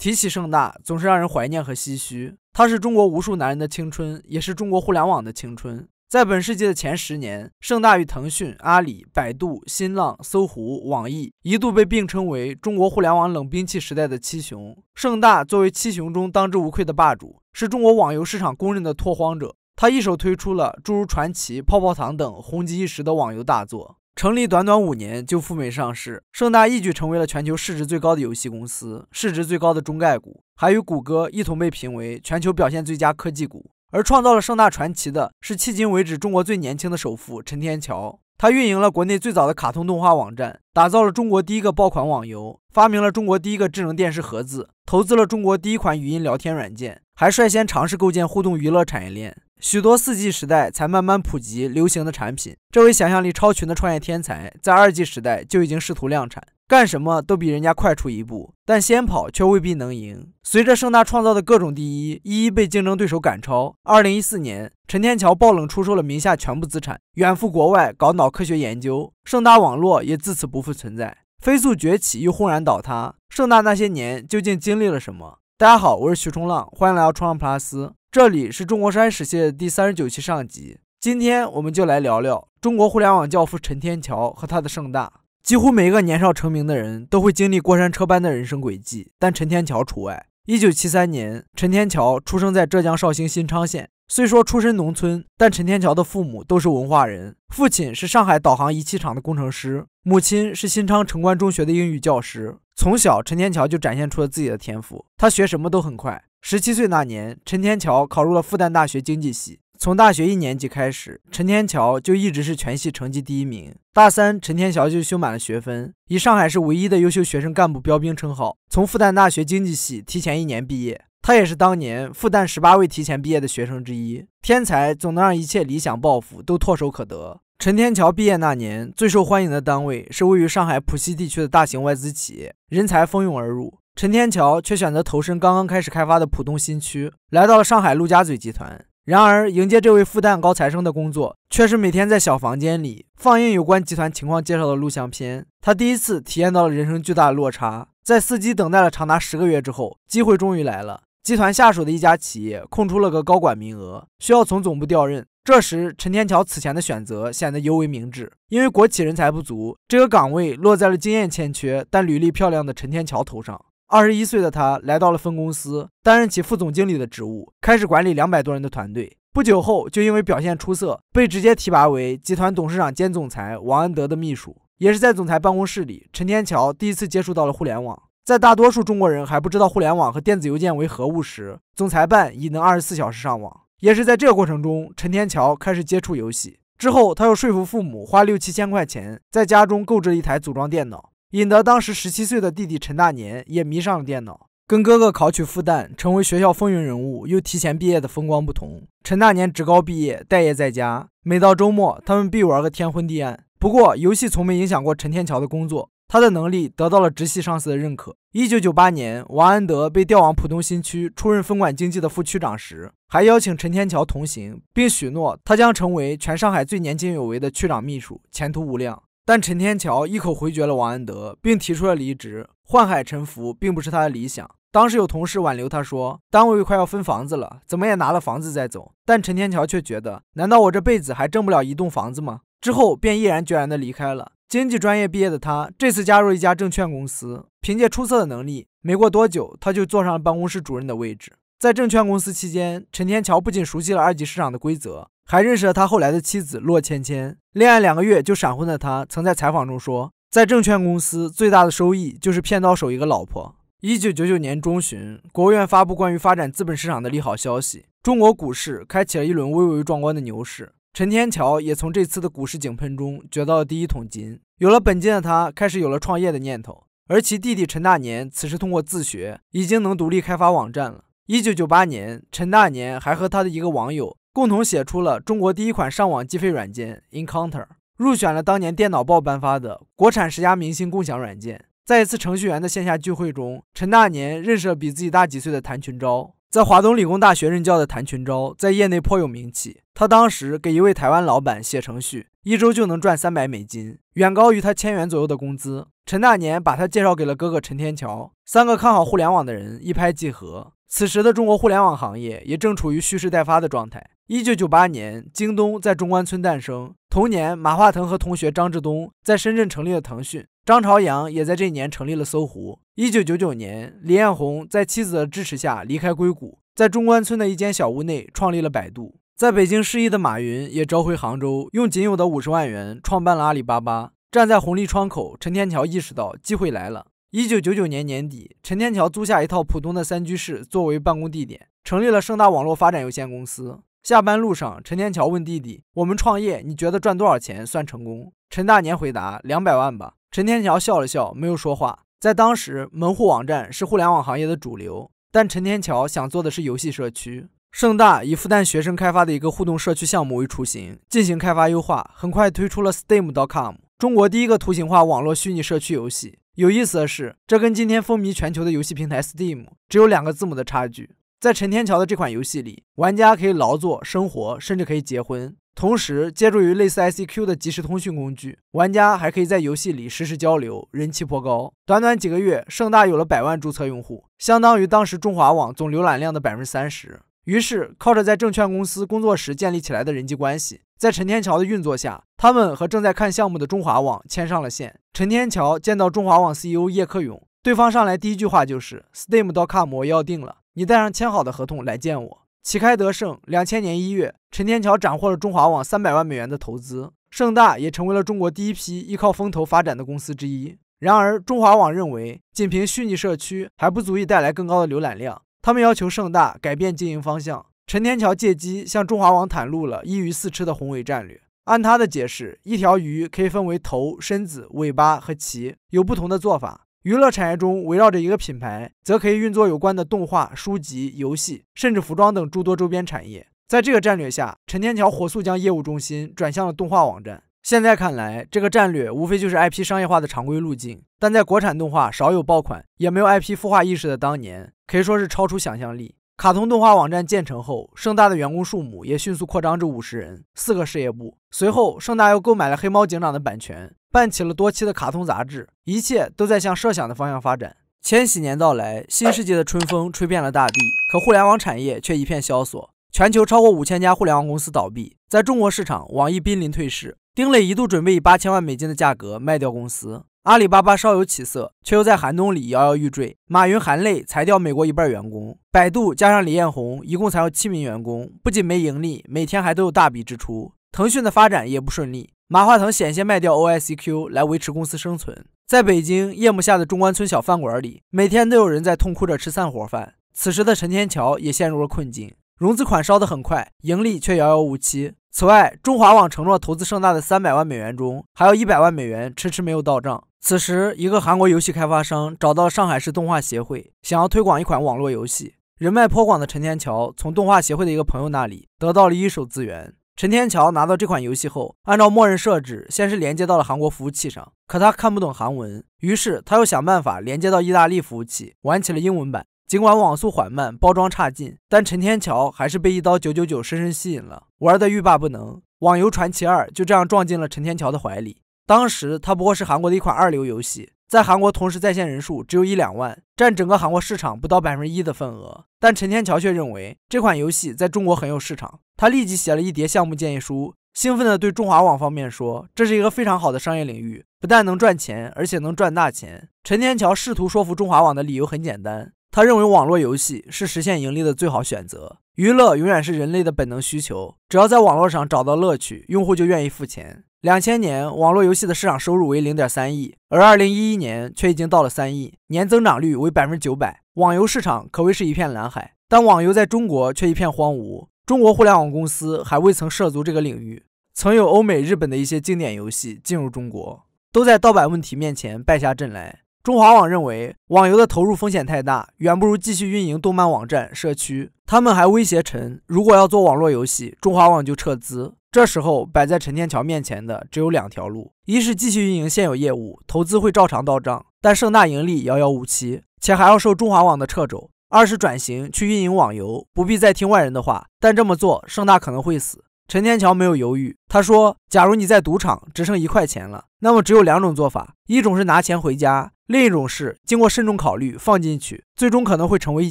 提起盛大，总是让人怀念和唏嘘。他是中国无数男人的青春，也是中国互联网的青春。在本世纪的前十年，盛大与腾讯、阿里、百度、新浪、搜狐、网易一度被并称为中国互联网冷兵器时代的七雄。盛大作为七雄中当之无愧的霸主，是中国网游市场公认的拓荒者。他一手推出了诸如《传奇》《泡泡堂》等红极一时的网游大作。成立短短五年就赴美上市，盛大一举成为了全球市值最高的游戏公司、市值最高的中概股，还与谷歌一同被评为全球表现最佳科技股。而创造了盛大传奇的是迄今为止中国最年轻的首富陈天桥。他运营了国内最早的卡通动画网站，打造了中国第一个爆款网游，发明了中国第一个智能电视盒子，投资了中国第一款语音聊天软件，还率先尝试构建互动娱乐产业链。许多四 G 时代才慢慢普及流行的产品，这位想象力超群的创业天才，在二 G 时代就已经试图量产，干什么都比人家快出一步，但先跑却未必能赢。随着盛大创造的各种第一，一一被竞争对手赶超。二零一四年，陈天桥爆冷出售了名下全部资产，远赴国外搞脑科学研究，盛大网络也自此不复存在，飞速崛起又轰然倒塌。盛大那些年究竟经历了什么？大家好，我是徐冲浪，欢迎来到冲浪 plus，这里是中国山史系的第三十九期上集。今天我们就来聊聊中国互联网教父陈天桥和他的盛大。几乎每一个年少成名的人都会经历过山车般的人生轨迹，但陈天桥除外。一九七三年，陈天桥出生在浙江绍兴新昌县。虽说出身农村，但陈天桥的父母都是文化人，父亲是上海导航仪器厂的工程师，母亲是新昌城关中学的英语教师。从小，陈天桥就展现出了自己的天赋，他学什么都很快。十七岁那年，陈天桥考入了复旦大学经济系。从大学一年级开始，陈天桥就一直是全系成绩第一名。大三，陈天桥就修满了学分，以上海市唯一的优秀学生干部标兵称号，从复旦大学经济系提前一年毕业。他也是当年复旦十八位提前毕业的学生之一。天才总能让一切理想抱负都唾手可得。陈天桥毕业那年，最受欢迎的单位是位于上海浦西地区的大型外资企业，人才蜂拥而入。陈天桥却选择投身刚刚开始开发的浦东新区，来到了上海陆家嘴集团。然而，迎接这位复旦高材生的工作却是每天在小房间里放映有关集团情况介绍的录像片。他第一次体验到了人生巨大的落差。在伺机等待了长达十个月之后，机会终于来了。集团下属的一家企业空出了个高管名额，需要从总部调任。这时，陈天桥此前的选择显得尤为明智，因为国企人才不足，这个岗位落在了经验欠缺但履历漂亮的陈天桥头上。二十一岁的他来到了分公司，担任起副总经理的职务，开始管理两百多人的团队。不久后，就因为表现出色，被直接提拔为集团董事长兼总裁王安德的秘书。也是在总裁办公室里，陈天桥第一次接触到了互联网。在大多数中国人还不知道互联网和电子邮件为何物时，总裁办已能二十四小时上网。也是在这个过程中，陈天桥开始接触游戏。之后，他又说服父母花六七千块钱在家中购置一台组装电脑，引得当时十七岁的弟弟陈大年也迷上了电脑。跟哥哥考取复旦，成为学校风云人物，又提前毕业的风光不同，陈大年职高毕业，待业在家。每到周末，他们必玩个天昏地暗。不过，游戏从没影响过陈天桥的工作。他的能力得到了直系上司的认可。一九九八年，王安德被调往浦东新区，出任分管经济的副区长时，还邀请陈天桥同行，并许诺他将成为全上海最年轻有为的区长秘书，前途无量。但陈天桥一口回绝了王安德，并提出了离职。宦海沉浮并不是他的理想。当时有同事挽留他说：“单位快要分房子了，怎么也拿了房子再走。”但陈天桥却觉得：“难道我这辈子还挣不了一栋房子吗？”之后便毅然决然地离开了。经济专业毕业的他，这次加入一家证券公司，凭借出色的能力，没过多久，他就坐上了办公室主任的位置。在证券公司期间，陈天桥不仅熟悉了二级市场的规则，还认识了他后来的妻子骆芊芊。恋爱两个月就闪婚的他，曾在采访中说：“在证券公司最大的收益就是骗到手一个老婆。”一九九九年中旬，国务院发布关于发展资本市场的利好消息，中国股市开启了一轮微微壮观的牛市。陈天桥也从这次的股市井喷中掘到了第一桶金，有了本金的他开始有了创业的念头。而其弟弟陈大年此时通过自学已经能独立开发网站了。一九九八年，陈大年还和他的一个网友共同写出了中国第一款上网计费软件 Encounter，入选了当年《电脑报》颁发的国产十佳明星共享软件。在一次程序员的线下聚会中，陈大年认识了比自己大几岁的谭群钊。在华东理工大学任教的谭群钊在业内颇有名气。他当时给一位台湾老板写程序，一周就能赚三百美金，远高于他千元左右的工资。陈大年把他介绍给了哥哥陈天桥，三个看好互联网的人一拍即合。此时的中国互联网行业也正处于蓄势待发的状态。一九九八年，京东在中关村诞生。同年，马化腾和同学张志东在深圳成立了腾讯。张朝阳也在这一年成立了搜狐。一九九九年，李彦宏在妻子的支持下离开硅谷，在中关村的一间小屋内创立了百度。在北京失意的马云也召回杭州，用仅有的五十万元创办了阿里巴巴。站在红利窗口，陈天桥意识到机会来了。一九九九年年底，陈天桥租下一套普通的三居室作为办公地点，成立了盛大网络发展有限公司。下班路上，陈天桥问弟弟：“我们创业，你觉得赚多少钱算成功？”陈大年回答：“两百万吧。”陈天桥笑了笑，没有说话。在当时，门户网站是互联网行业的主流，但陈天桥想做的是游戏社区。盛大以复旦学生开发的一个互动社区项目为雏形，进行开发优化，很快推出了 Steam.com，中国第一个图形化网络虚拟社区游戏。有意思的是，这跟今天风靡全球的游戏平台 Steam 只有两个字母的差距。在陈天桥的这款游戏里，玩家可以劳作、生活，甚至可以结婚。同时，借助于类似 i c q 的即时通讯工具，玩家还可以在游戏里实时交流，人气颇高。短短几个月，盛大有了百万注册用户，相当于当时中华网总浏览量的百分之三十。于是，靠着在证券公司工作时建立起来的人际关系，在陈天桥的运作下，他们和正在看项目的中华网牵上了线。陈天桥见到中华网 C E O 叶克勇，对方上来第一句话就是：“Steam 到卡模要定了，你带上签好的合同来见我。”旗开得胜，两千年一月，陈天桥斩获了中华网三百万美元的投资，盛大也成为了中国第一批依靠风投发展的公司之一。然而，中华网认为，仅凭虚拟社区还不足以带来更高的浏览量，他们要求盛大改变经营方向。陈天桥借机向中华网袒露了“一鱼四吃”的宏伟战略。按他的解释，一条鱼可以分为头、身子、尾巴和鳍，有不同的做法。娱乐产业中围绕着一个品牌，则可以运作有关的动画、书籍、游戏，甚至服装等诸多周边产业。在这个战略下，陈天桥火速将业务中心转向了动画网站。现在看来，这个战略无非就是 IP 商业化的常规路径，但在国产动画少有爆款，也没有 IP 孵化意识的当年，可以说是超出想象力。卡通动画网站建成后，盛大的员工数目也迅速扩张至五十人，四个事业部。随后，盛大又购买了《黑猫警长》的版权。办起了多期的卡通杂志，一切都在向设想的方向发展。千禧年到来，新世界的春风吹遍了大地，可互联网产业却一片萧索。全球超过五千家互联网公司倒闭，在中国市场，网易濒临退市。丁磊一度准备以八千万美金的价格卖掉公司。阿里巴巴稍有起色，却又在寒冬里摇摇欲坠。马云含泪裁掉美国一半员工，百度加上李彦宏一共裁有七名员工，不仅没盈利，每天还都有大笔支出。腾讯的发展也不顺利。马化腾险些卖掉 OICQ 来维持公司生存。在北京夜幕下的中关村小饭馆里，每天都有人在痛哭着吃散伙饭。此时的陈天桥也陷入了困境，融资款烧得很快，盈利却遥遥无期。此外，中华网承诺投资盛大的三百万美元中，还有一百万美元迟迟没有到账。此时，一个韩国游戏开发商找到上海市动画协会，想要推广一款网络游戏。人脉颇广的陈天桥从动画协会的一个朋友那里得到了一手资源。陈天桥拿到这款游戏后，按照默认设置，先是连接到了韩国服务器上。可他看不懂韩文，于是他又想办法连接到意大利服务器，玩起了英文版。尽管网速缓慢，包装差劲，但陈天桥还是被《一刀九九九》深深吸引了，玩得欲罢不能。《网游传奇二》就这样撞进了陈天桥的怀里。当时，它不过是韩国的一款二流游戏。在韩国同时在线人数只有一两万，占整个韩国市场不到百分之一的份额。但陈天桥却认为这款游戏在中国很有市场。他立即写了一叠项目建议书，兴奋地对中华网方面说：“这是一个非常好的商业领域，不但能赚钱，而且能赚大钱。”陈天桥试图说服中华网的理由很简单，他认为网络游戏是实现盈利的最好选择。娱乐永远是人类的本能需求，只要在网络上找到乐趣，用户就愿意付钱。两千年网络游戏的市场收入为零点三亿，而二零一一年却已经到了三亿，年增长率为百分之九百。网游市场可谓是一片蓝海，但网游在中国却一片荒芜。中国互联网公司还未曾涉足这个领域，曾有欧美、日本的一些经典游戏进入中国，都在盗版问题面前败下阵来。中华网认为，网游的投入风险太大，远不如继续运营动漫网站社区。他们还威胁陈，如果要做网络游戏，中华网就撤资。这时候摆在陈天桥面前的只有两条路：一是继续运营现有业务，投资会照常到账，但盛大盈利遥遥无期，且还要受中华网的掣肘；二是转型去运营网游，不必再听外人的话，但这么做盛大可能会死。陈天桥没有犹豫，他说：“假如你在赌场只剩一块钱了，那么只有两种做法：一种是拿钱回家，另一种是经过慎重考虑放进去，最终可能会成为一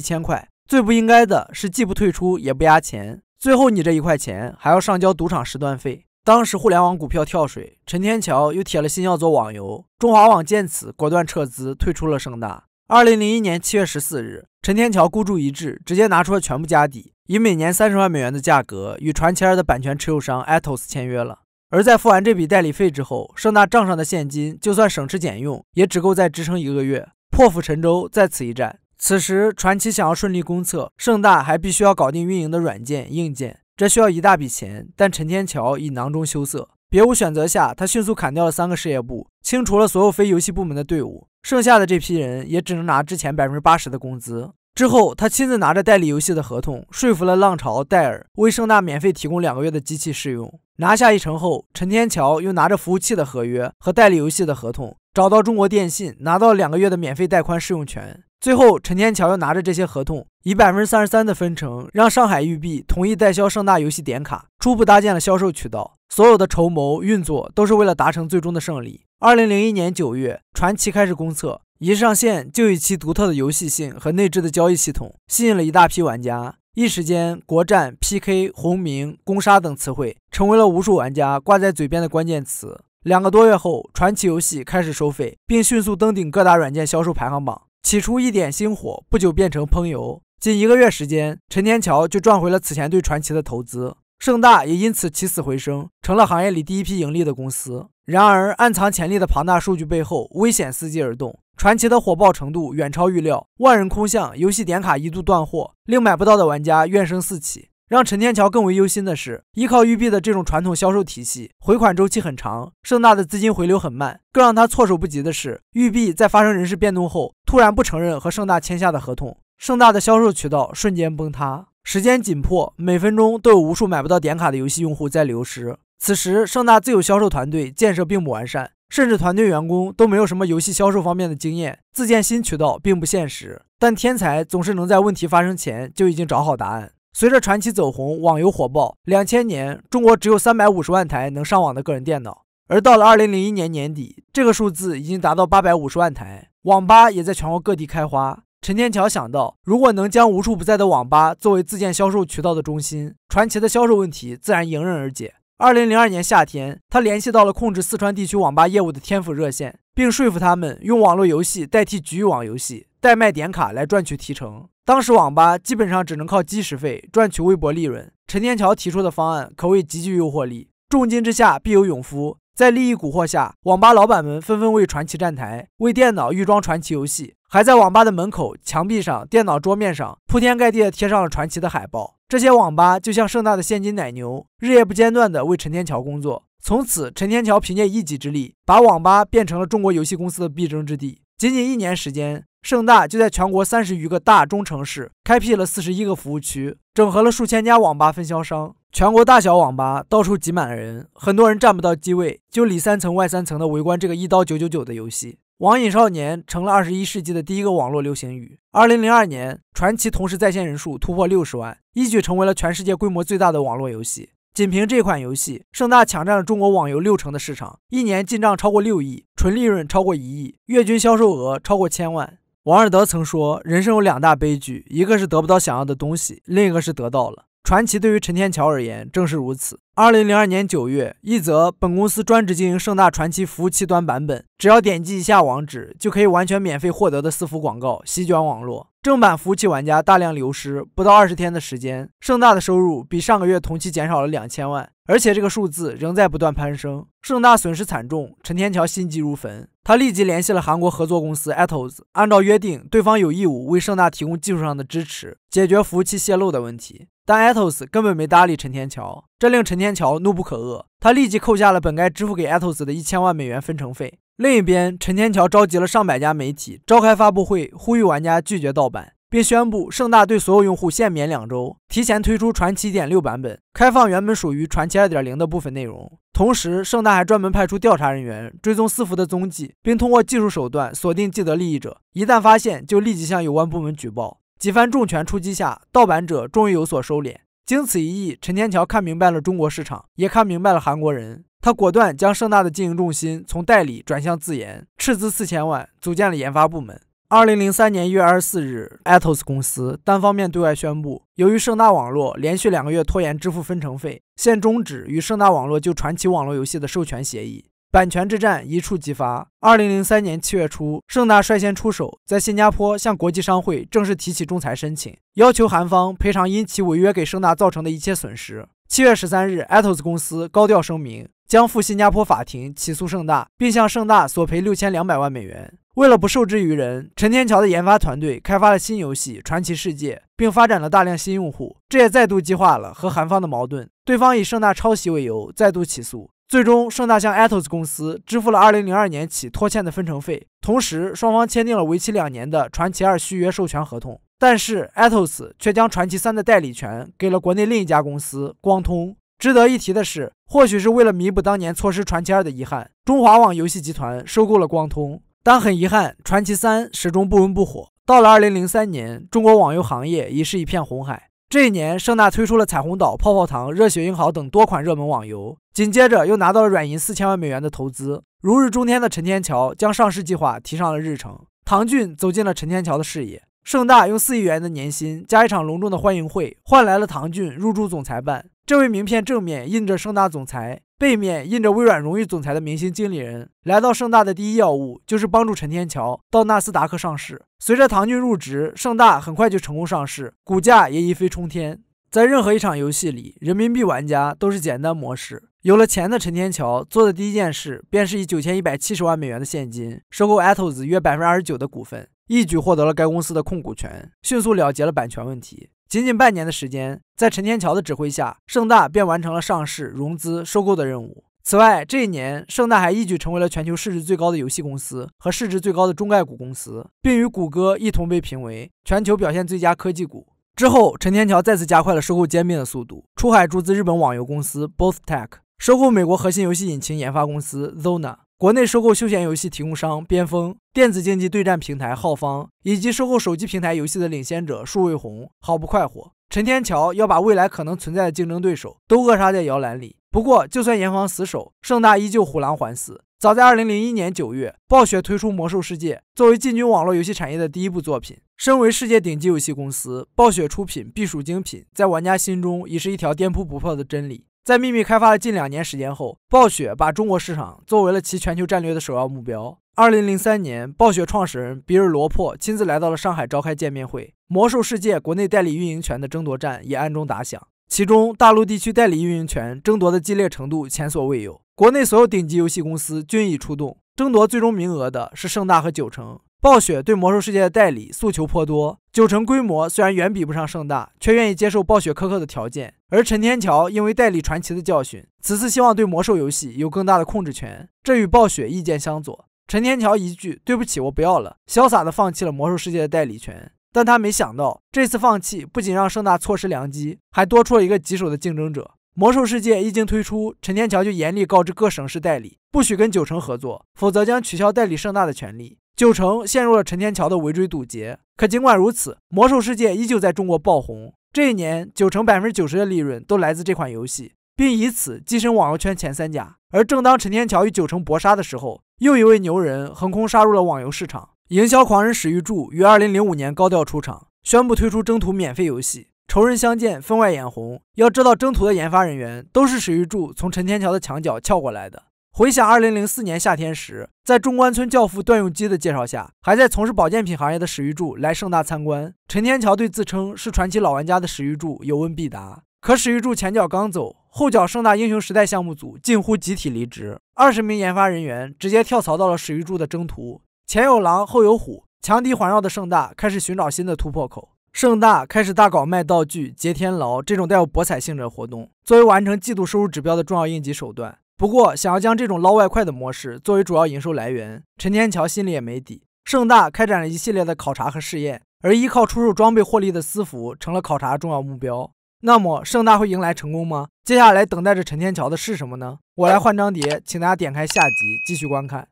千块。最不应该的是既不退出也不压钱。”最后，你这一块钱还要上交赌场时段费。当时互联网股票跳水，陈天桥又铁了心要做网游。中华网见此，果断撤资退出了盛大。二零零一年七月十四日，陈天桥孤注一掷，直接拿出了全部家底，以每年三十万美元的价格与传奇二的版权持有商 Atos 签约了。而在付完这笔代理费之后，盛大账上的现金就算省吃俭用，也只够再支撑一个月。破釜沉舟，在此一战。此时，传奇想要顺利公测，盛大还必须要搞定运营的软件、硬件，这需要一大笔钱。但陈天桥已囊中羞涩，别无选择下，他迅速砍掉了三个事业部，清除了所有非游戏部门的队伍。剩下的这批人也只能拿之前百分之八十的工资。之后，他亲自拿着代理游戏的合同，说服了浪潮、戴尔，为盛大免费提供两个月的机器试用。拿下一成后，陈天桥又拿着服务器的合约和代理游戏的合同，找到中国电信，拿到两个月的免费带宽试用权。最后，陈天桥又拿着这些合同，以百分之三十三的分成，让上海育碧同意代销盛大游戏点卡，初步搭建了销售渠道。所有的筹谋运作都是为了达成最终的胜利。二零零一年九月，传奇开始公测，一上线就以其独特的游戏性和内置的交易系统，吸引了一大批玩家。一时间，国战、PK、红名、攻杀等词汇成为了无数玩家挂在嘴边的关键词。两个多月后，传奇游戏开始收费，并迅速登顶各大软件销售排行榜。起初一点星火，不久变成喷油。仅一个月时间，陈天桥就赚回了此前对传奇的投资，盛大也因此起死回生，成了行业里第一批盈利的公司。然而，暗藏潜力的庞大数据背后，危险伺机而动。传奇的火爆程度远超预料，万人空巷，游戏点卡一度断货，令买不到的玩家怨声四起。让陈天桥更为忧心的是，依靠育碧的这种传统销售体系，回款周期很长，盛大的资金回流很慢。更让他措手不及的是，育碧在发生人事变动后，突然不承认和盛大签下的合同，盛大的销售渠道瞬间崩塌。时间紧迫，每分钟都有无数买不到点卡的游戏用户在流失。此时，盛大自有销售团队建设并不完善，甚至团队员工都没有什么游戏销售方面的经验，自建新渠道并不现实。但天才总是能在问题发生前就已经找好答案。随着传奇走红，网游火爆。两千年，中国只有三百五十万台能上网的个人电脑，而到了二零零一年年底，这个数字已经达到八百五十万台。网吧也在全国各地开花。陈天桥想到，如果能将无处不在的网吧作为自建销售渠道的中心，传奇的销售问题自然迎刃而解。二零零二年夏天，他联系到了控制四川地区网吧业务的天府热线，并说服他们用网络游戏代替局域网游戏，代卖点卡来赚取提成。当时网吧基本上只能靠基时费赚取微薄利润。陈天桥提出的方案可谓极具诱惑力，重金之下必有勇夫。在利益蛊惑下，网吧老板们纷纷为传奇站台，为电脑预装传奇游戏。还在网吧的门口、墙壁上、电脑桌面上铺天盖地地贴上了传奇的海报。这些网吧就像盛大的现金奶牛，日夜不间断地为陈天桥工作。从此，陈天桥凭借一己之力，把网吧变成了中国游戏公司的必争之地。仅仅一年时间，盛大就在全国三十余个大中城市开辟了四十一个服务区，整合了数千家网吧分销商。全国大小网吧到处挤满了人，很多人站不到机位，就里三层外三层的围观这个一刀九九九的游戏。网瘾少年成了二十一世纪的第一个网络流行语。二零零二年，传奇同时在线人数突破六十万，一举成为了全世界规模最大的网络游戏。仅凭这款游戏，盛大抢占了中国网游六成的市场，一年进账超过六亿，纯利润超过一亿，月均销售额超过千万。王尔德曾说：“人生有两大悲剧，一个是得不到想要的东西，另一个是得到了。”传奇对于陈天桥而言正是如此。二零零二年九月，一则本公司专职经营盛大传奇服务器端版本，只要点击一下网址就可以完全免费获得的私服广告席卷网络，正版服务器玩家大量流失。不到二十天的时间，盛大的收入比上个月同期减少了两千万，而且这个数字仍在不断攀升。盛大损失惨重，陈天桥心急如焚，他立即联系了韩国合作公司 Atos，按照约定，对方有义务为盛大提供技术上的支持，解决服务器泄露的问题。但 Atos 根本没搭理陈天桥，这令陈天桥怒不可遏。他立即扣下了本该支付给 Atos 的一千万美元分成费。另一边，陈天桥召集了上百家媒体，召开发布会，呼吁玩家拒绝盗版，并宣布盛大对所有用户限免两周，提前推出传奇点六版本，开放原本属于传奇二点零的部分内容。同时，盛大还专门派出调查人员追踪私服的踪迹，并通过技术手段锁定既得利益者，一旦发现就立即向有关部门举报。几番重拳出击下，盗版者终于有所收敛。经此一役，陈天桥看明白了中国市场，也看明白了韩国人。他果断将盛大的经营重心从代理转向自研，斥资四千万组建了研发部门。二零零三年一月二十四日，ATOS 公司单方面对外宣布，由于盛大网络连续两个月拖延支付分成费，现终止与盛大网络就传奇网络游戏的授权协议。版权之战一触即发。二零零三年七月初，盛大率先出手，在新加坡向国际商会正式提起仲裁申请，要求韩方赔偿因其违约给盛大造成的一切损失。七月十三日，Atos 公司高调声明，将赴新加坡法庭起诉盛大，并向盛大索赔六千两百万美元。为了不受制于人，陈天桥的研发团队开发了新游戏《传奇世界》，并发展了大量新用户，这也再度激化了和韩方的矛盾。对方以盛大抄袭为由，再度起诉。最终，盛大向 Atos 公司支付了2002年起拖欠的分成费，同时双方签订了为期两年的《传奇二》续约授权合同。但是，Atos 却将《传奇三》的代理权给了国内另一家公司光通。值得一提的是，或许是为了弥补当年错失《传奇二》的遗憾，中华网游戏集团收购了光通。但很遗憾，《传奇三》始终不温不火。到了2003年，中国网游行业已是一片红海。这一年，盛大推出了《彩虹岛》《泡泡堂》《热血英豪》等多款热门网游。紧接着又拿到了软银四千万美元的投资，如日中天的陈天桥将上市计划提上了日程。唐骏走进了陈天桥的视野。盛大用四亿元的年薪加一场隆重的欢迎会，换来了唐骏入驻总裁办。这位名片正面印着盛大总裁，背面印着微软荣誉总裁的明星经理人，来到盛大的第一要务就是帮助陈天桥到纳斯达克上市。随着唐骏入职，盛大很快就成功上市，股价也一飞冲天。在任何一场游戏里，人民币玩家都是简单模式。有了钱的陈天桥做的第一件事，便是以九千一百七十万美元的现金收购 Atos 约百分之二十九的股份，一举获得了该公司的控股权，迅速了结了版权问题。仅仅半年的时间，在陈天桥的指挥下，盛大便完成了上市、融资、收购的任务。此外，这一年，盛大还一举成为了全球市值最高的游戏公司和市值最高的中概股公司，并与谷歌一同被评为全球表现最佳科技股。之后，陈天桥再次加快了收购兼并的速度，出海注资日本网游公司 Both Tech，收购美国核心游戏引擎研发公司 Zona，国内收购休闲游戏提供商边锋、电子竞技对战平台浩方，以及收购手机平台游戏的领先者数位红，毫不快活。陈天桥要把未来可能存在的竞争对手都扼杀在摇篮里。不过，就算严防死守，盛大依旧虎狼环伺。早在2001年9月，暴雪推出《魔兽世界》作为进军网络游戏产业的第一部作品。身为世界顶级游戏公司，暴雪出品必属精品，在玩家心中已是一条颠扑不破的真理。在秘密开发了近两年时间后，暴雪把中国市场作为了其全球战略的首要目标。二零零三年，暴雪创始人比尔·罗珀亲自来到了上海召开见面会，魔兽世界国内代理运营权的争夺战也暗中打响。其中，大陆地区代理运营权争夺的激烈程度前所未有，国内所有顶级游戏公司均已出动，争夺最终名额的是盛大和九成，暴雪对魔兽世界的代理诉求颇多，九城规模虽然远比不上盛大，却愿意接受暴雪苛刻的条件。而陈天桥因为代理传奇的教训，此次希望对魔兽游戏有更大的控制权，这与暴雪意见相左。陈天桥一句“对不起，我不要了”，潇洒地放弃了魔兽世界的代理权。但他没想到，这次放弃不仅让盛大错失良机，还多出了一个棘手的竞争者。魔兽世界一经推出，陈天桥就严厉告知各省市代理，不许跟九城合作，否则将取消代理盛大的权利。九城陷入了陈天桥的围追堵截，可尽管如此，魔兽世界依旧在中国爆红。这一年，九成百分之九十的利润都来自这款游戏，并以此跻身网游圈前三甲。而正当陈天桥与九城搏杀的时候，又一位牛人横空杀入了网游市场，营销狂人史玉柱于二零零五年高调出场，宣布推出《征途》免费游戏。仇人相见，分外眼红。要知道，《征途》的研发人员都是史玉柱从陈天桥的墙角撬过来的。回想二零零四年夏天时，在中关村教父段永基的介绍下，还在从事保健品行业的史玉柱来盛大参观。陈天桥对自称是传奇老玩家的史玉柱有问必答。可史玉柱前脚刚走，后脚盛大英雄时代项目组近乎集体离职，二十名研发人员直接跳槽到了史玉柱的征途。前有狼，后有虎，强敌环绕的盛大开始寻找新的突破口。盛大开始大搞卖道具、劫天牢这种带有博彩性质的活动，作为完成季度收入指标的重要应急手段。不过，想要将这种捞外快的模式作为主要营收来源，陈天桥心里也没底。盛大开展了一系列的考察和试验，而依靠出售装备获利的私服成了考察重要目标。那么，盛大会迎来成功吗？接下来等待着陈天桥的是什么呢？我来换张碟，请大家点开下集继续观看。